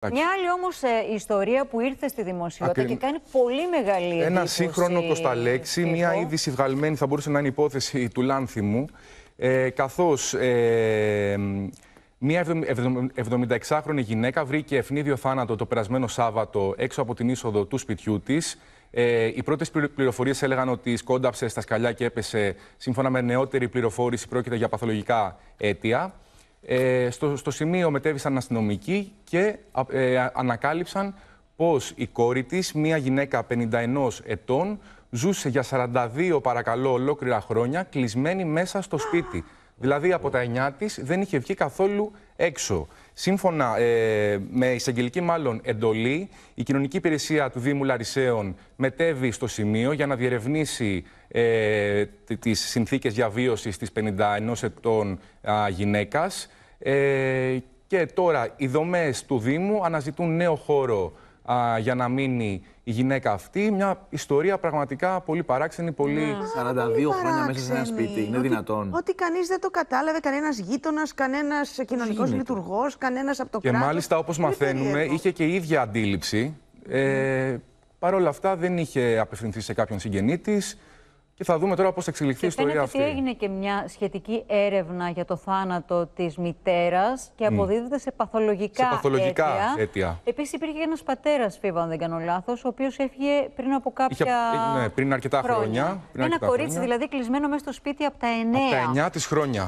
Μια άλλη όμως ε, ιστορία που ήρθε στη δημοσιότητα και κάνει πολύ μεγάλη εντύπωση. Ένα σύγχρονο κοσταλέξι, μια είδηση βγαλμένη, θα μπορούσε να είναι υπόθεση του Λάνθιμου, ε, καθώς ε, μια 76χρονη γυναίκα βρήκε ευνίδιο θάνατο το περασμένο Σάββατο έξω από την είσοδο του σπιτιού της. Ε, οι πρώτες πληροφορίες έλεγαν ότι σκόνταψε στα σκαλιά και έπεσε. Σύμφωνα με νεότερη πληροφόρηση, πρόκειται για παθολογικά αίτια. Ε, στο, στο σημείο μετέβησαν αστυνομικοί και ε, ανακάλυψαν πως η κόρη της, μια γυναίκα 51 ετών, ζούσε για 42 παρακαλώ ολόκληρα χρόνια κλεισμένη μέσα στο σπίτι. Δηλαδή από τα 9 της δεν είχε βγει καθόλου έξω. Σύμφωνα ε, με εισαγγελική μάλλον εντολή, η κοινωνική υπηρεσία του Δήμου Λαρισαίων μετέβει στο σημείο για να διερευνήσει ε, τις συνθήκες διαβίωσης της 51 ετών α, γυναίκας. Ε, και τώρα οι δομές του Δήμου αναζητούν νέο χώρο α, για να μείνει η γυναίκα αυτή. Μια ιστορία πραγματικά πολύ παράξενη, πολύ. 42 ναι. χρόνια μέσα σε ένα σπίτι. Είναι ότι, δυνατόν. Ότι κανείς δεν το κατάλαβε, κανένας γείτονας, κανένας κοινωνικός λειτουργός, κανένας από το κράτο. Και μάλιστα, όπως μαθαίνουμε, είχε και η ίδια αντίληψη. Ε, ναι. Παρ' όλα αυτά δεν είχε απευθυνθεί σε κάποιον συγγενή της. Και θα δούμε τώρα πώς θα εξελιχθεί η ιστορία αυτή. Ότι έγινε και μια σχετική έρευνα για το θάνατο της μητέρας και αποδίδεται σε παθολογικά, αίτια. αίτια. Επίσης υπήρχε ένας πατέρας, Φίβα, αν δεν κάνω λάθος, ο οποίος έφυγε πριν από κάποια. Ε, ναι, πριν αρκετά χρόνια. πριν ένα αρκετά κορίτσι δηλαδή κλεισμένο μέσα στο σπίτι από τα 9. Από τα 9 της χρόνια.